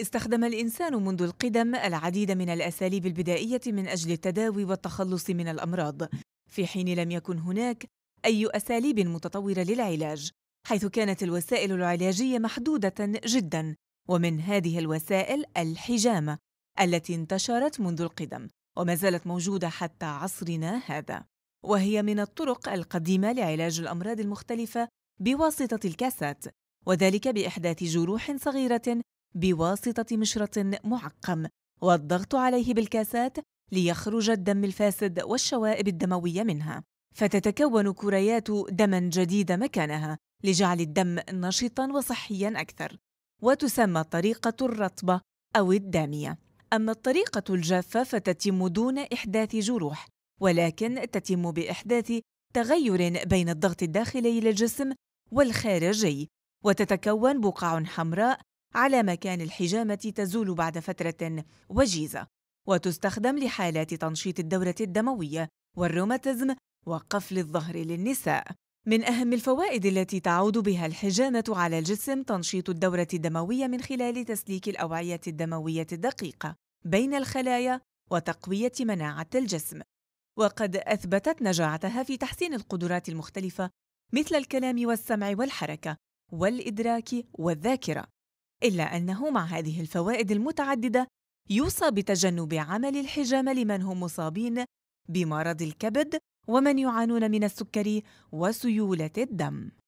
استخدم الإنسان منذ القدم العديد من الأساليب البدائية من أجل التداوي والتخلص من الأمراض، في حين لم يكن هناك أي أساليب متطورة للعلاج، حيث كانت الوسائل العلاجية محدودة جداً، ومن هذه الوسائل الحجامة التي انتشرت منذ القدم، وما زالت موجودة حتى عصرنا هذا، وهي من الطرق القديمة لعلاج الأمراض المختلفة بواسطة الكاسات، وذلك بإحداث جروح صغيرة بواسطة مشرط معقم والضغط عليه بالكاسات ليخرج الدم الفاسد والشوائب الدموية منها فتتكون كريات دم جديدة مكانها لجعل الدم نشطا وصحيا أكثر وتسمى الطريقة الرطبة أو الدامية أما الطريقة الجافة فتتم دون إحداث جروح ولكن تتم بإحداث تغير بين الضغط الداخلي للجسم والخارجي وتتكون بقع حمراء على مكان الحجامة تزول بعد فترة وجيزة وتستخدم لحالات تنشيط الدورة الدموية والروماتيزم وقفل الظهر للنساء من أهم الفوائد التي تعود بها الحجامة على الجسم تنشيط الدورة الدموية من خلال تسليك الأوعية الدموية الدقيقة بين الخلايا وتقوية مناعة الجسم وقد أثبتت نجاعتها في تحسين القدرات المختلفة مثل الكلام والسمع والحركة والإدراك والذاكرة إلا أنه مع هذه الفوائد المتعددة يوصى بتجنب عمل الحجامة لمن هم مصابين بمرض الكبد ومن يعانون من السكري وسيولة الدم